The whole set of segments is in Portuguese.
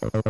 Oh,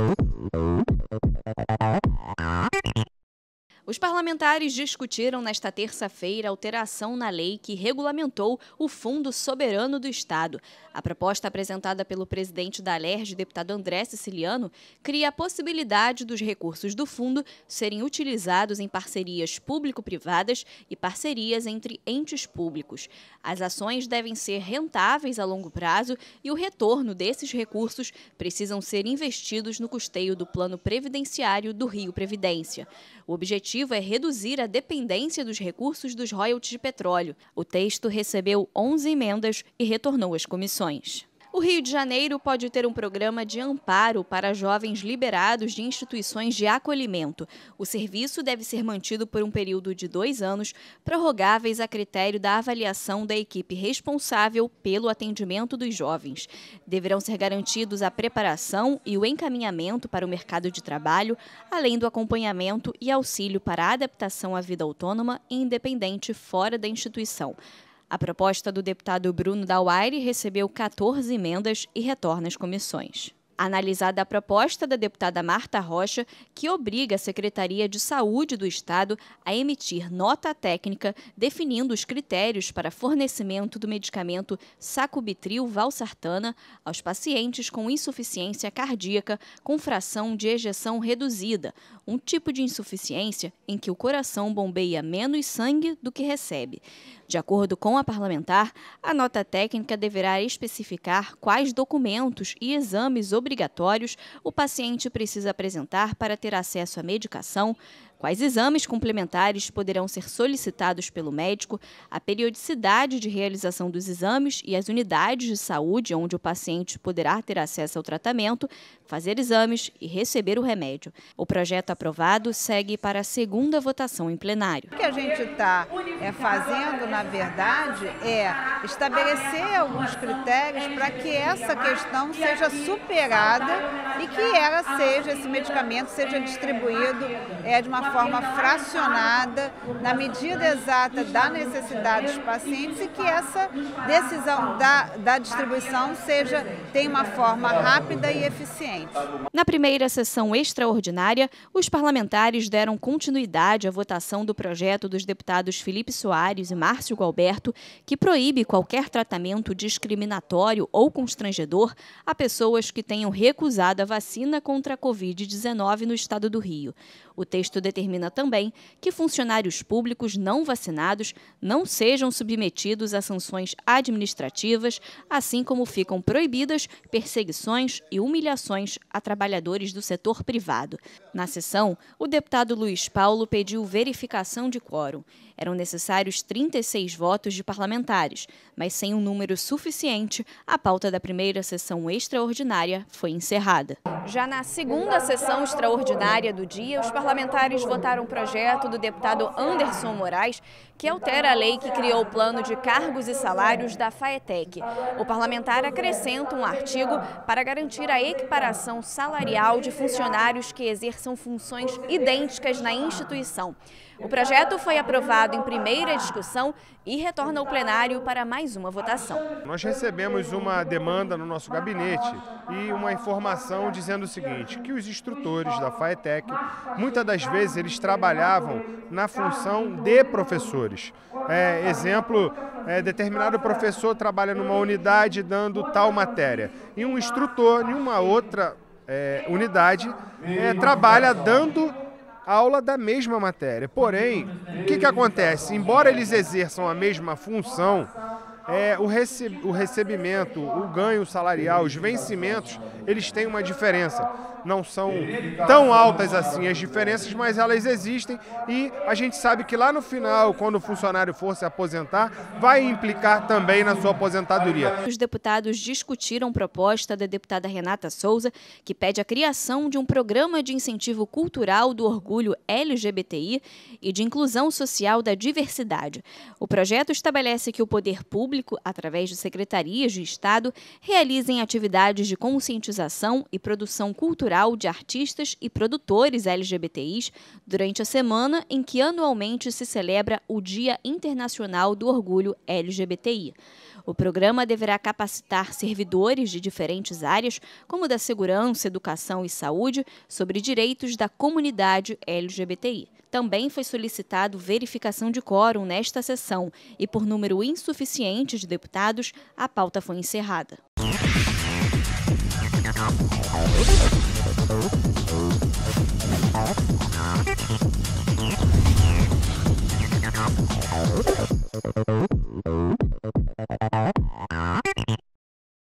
Parlamentares discutiram nesta terça-feira alteração na lei que regulamentou o Fundo Soberano do Estado. A proposta apresentada pelo presidente da Alerj, deputado André Siciliano, cria a possibilidade dos recursos do fundo serem utilizados em parcerias público-privadas e parcerias entre entes públicos. As ações devem ser rentáveis a longo prazo e o retorno desses recursos precisam ser investidos no custeio do plano previdenciário do Rio Previdência. O objetivo é reduzir a dependência dos recursos dos royalties de petróleo. O texto recebeu 11 emendas e retornou às comissões. O Rio de Janeiro pode ter um programa de amparo para jovens liberados de instituições de acolhimento. O serviço deve ser mantido por um período de dois anos, prorrogáveis a critério da avaliação da equipe responsável pelo atendimento dos jovens. Deverão ser garantidos a preparação e o encaminhamento para o mercado de trabalho, além do acompanhamento e auxílio para a adaptação à vida autônoma e independente fora da instituição. A proposta do deputado Bruno Dauaire recebeu 14 emendas e retorna às comissões analisada a proposta da deputada Marta Rocha, que obriga a Secretaria de Saúde do Estado a emitir nota técnica definindo os critérios para fornecimento do medicamento sacubitril valsartana aos pacientes com insuficiência cardíaca com fração de ejeção reduzida, um tipo de insuficiência em que o coração bombeia menos sangue do que recebe. De acordo com a parlamentar, a nota técnica deverá especificar quais documentos e exames obrigatórios obrigatórios o paciente precisa apresentar para ter acesso à medicação, quais exames complementares poderão ser solicitados pelo médico, a periodicidade de realização dos exames e as unidades de saúde onde o paciente poderá ter acesso ao tratamento, fazer exames e receber o remédio. O projeto aprovado segue para a segunda votação em plenário. O que a gente está é, fazendo, na verdade, é estabelecer alguns critérios para que essa questão seja superada e que ela seja, esse medicamento seja distribuído é, de uma forma fracionada, na medida exata da necessidade dos pacientes e que essa decisão da, da distribuição seja tenha uma forma rápida e eficiente. Na primeira sessão extraordinária, os parlamentares deram continuidade à votação do projeto dos deputados Felipe Soares e Márcio Galberto, que proíbe qualquer tratamento discriminatório ou constrangedor a pessoas que tenham recusado a vacina contra a Covid-19 no estado do Rio. O texto determina determina também que funcionários públicos não vacinados não sejam submetidos a sanções administrativas, assim como ficam proibidas perseguições e humilhações a trabalhadores do setor privado. Na sessão, o deputado Luiz Paulo pediu verificação de quórum. Eram necessários 36 votos de parlamentares, mas sem um número suficiente, a pauta da primeira sessão extraordinária foi encerrada. Já na segunda sessão extraordinária do dia, os parlamentares votaram um projeto do deputado Anderson Moraes que altera a lei que criou o plano de cargos e salários da FAETEC. O parlamentar acrescenta um artigo para garantir a equiparação salarial de funcionários que exerçam funções idênticas na instituição. O projeto foi aprovado em primeira discussão e retorna ao plenário para mais uma votação. Nós recebemos uma demanda no nosso gabinete e uma informação dizendo o seguinte, que os instrutores da FAETEC muitas das vezes eles trabalhavam na função de professores. É, exemplo, é, determinado professor trabalha numa unidade dando tal matéria e um instrutor em uma outra é, unidade é, trabalha dando aula da mesma matéria. Porém, o que, que acontece? Embora eles exerçam a mesma função, é, o, rece o recebimento, o ganho salarial, os vencimentos, eles têm uma diferença. Não são tão altas assim as diferenças, mas elas existem e a gente sabe que lá no final, quando o funcionário for se aposentar, vai implicar também na sua aposentadoria. Os deputados discutiram proposta da deputada Renata Souza, que pede a criação de um programa de incentivo cultural do orgulho LGBTI e de inclusão social da diversidade. O projeto estabelece que o poder público Público, através de secretarias de Estado, realizem atividades de conscientização e produção cultural de artistas e produtores LGBTIs durante a semana em que anualmente se celebra o Dia Internacional do Orgulho LGBTI. O programa deverá capacitar servidores de diferentes áreas, como da segurança, educação e saúde, sobre direitos da comunidade LGBTI. Também foi solicitado verificação de quórum nesta sessão e, por número insuficiente de deputados, a pauta foi encerrada.